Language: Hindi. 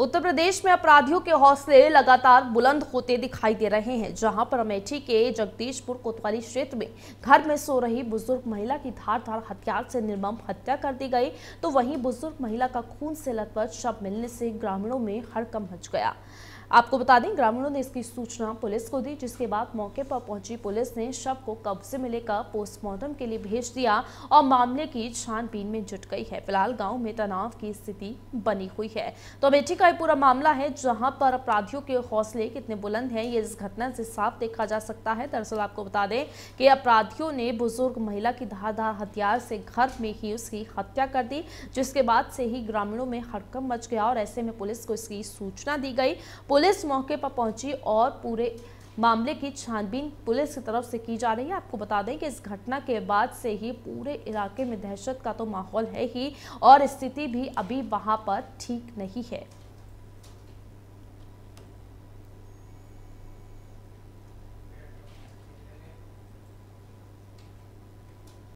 उत्तर प्रदेश में अपराधियों के हौसले लगातार बुलंद होते दिखाई दे रहे हैं जहां पर अमेठी के जगदीशपुर कोतवाली क्षेत्र में घर में सो रही बुजुर्ग महिला की धार हथियार से निर्मम हत्या कर दी गई तो वहीं बुजुर्ग महिला का खून से लथपथ शव मिलने से ग्रामीणों में हड़कम मच गया आपको बता दें ग्रामीणों ने इसकी सूचना पुलिस को दी जिसके बाद मौके पर पहुंची पुलिस ने शव को कब्जे में लेकर पोस्टमार्टम के लिए भेज दिया और मामले की छानबीन में जुट गई है फिलहाल गांव में तनाव की स्थिति बनी हुई है तो अमेठी का का पूरा मामला है जहां पर अपराधियों के हौसले कितने बुलंद हैं ये इस घटना से साफ देखा जा सकता है दरअसल आपको बता दें कि अपराधियों ने बुजुर्ग महिला की धारदार हथियार से घर में ही उसकी हत्या कर दी जिसके बाद से ही ग्रामीणों में हड़कम मच गया और ऐसे में पुलिस को इसकी सूचना दी गई पुलिस मौके पर पहुंची और पूरे मामले की छानबीन पुलिस की तरफ से की जा रही है आपको बता दें कि इस घटना के बाद से ही पूरे इलाके में दहशत का तो माहौल है ही और स्थिति भी अभी वहां पर ठीक नहीं है